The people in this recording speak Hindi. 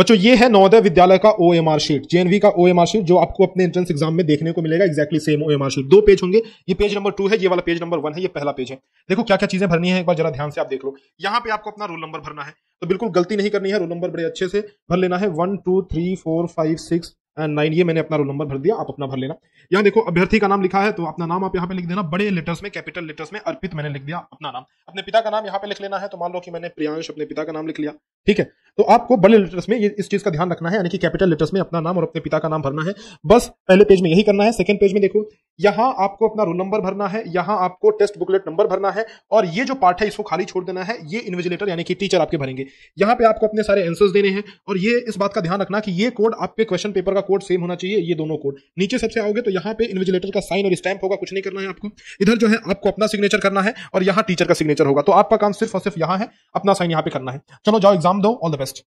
बच्चों ये है नवोदय विद्यालय का O M R sheet JNV का ओ एम आर शीट जो आपको अपने एंट्रेंस एग्जाम में देखने को मिलेगा exactly same O M R sheet दो पेज होंगे ये पेज नंबर टू है ये वाला पेज नंबर वन है ये पहला पेज है देखो क्या क्या चीजें भरनी है एक बार जरा ध्यान से आप देख लो यहाँ पे आपको अपना रोल नंबर भरना है तो बिल्कुल गलती नहीं करनी है रोल नंबर बड़े अच्छे से भर लेना है one two three four five six and nine ये मैंने अपना रोल नंबर भर दिया आप अपना भर लेना यहाँ देखो अभ्यर्थी का नाम लिखा है तो अपना नाम आप यहाँ पे लिख देना बड़े लेटर्स में कैपिटल लेटर्स में अर्पित मैंने लिख दिया अपना नाम अपने पिता का नाम यहाँ पे लिख लेना है तो मान लो कि मैंने प्रियांश अपने पिता का नाम लिख लिया ठीक है तो आपको बड़े लेटर्स में ये इस चीज का ध्यान रखना है यानी कि कैपिटल लेटर्स में अपना नाम और अपने पिता का नाम भरना है बस पहले पेज में यही करना है सेकंड पेज में देखो यहां आपको अपना रोल नंबर भरना है यहां आपको टेस्ट बुकलेट नंबर भरना है और ये जो पार्ट है इसको खाली छोड़ देना है ये इन्विजिलेटर यानी कि टीचर आपके भरेंगे यहां पे आपको अपने सारे आंसर्स देने हैं और ये इस बात का ध्यान रखना कि ये कोड आपके क्वेश्चन पेपर का कोड सेम होना चाहिए ये दोनों कोड नीचे सबसे आओगे तो यहाँ पे इन्विजिलेटर का साइन और स्टैम्प होगा कुछ नहीं करना है आपको इधर जो है आपको अपना सिग्नेचर करना है और यहाँ टीचर का सिग्नेचर होगा तो आपका काम सिर्फ और सिर्फ यहाँ है अपना साइन यहाँ पे करना है चलो जाओ एग्जाम दो ऑल द बेस्ट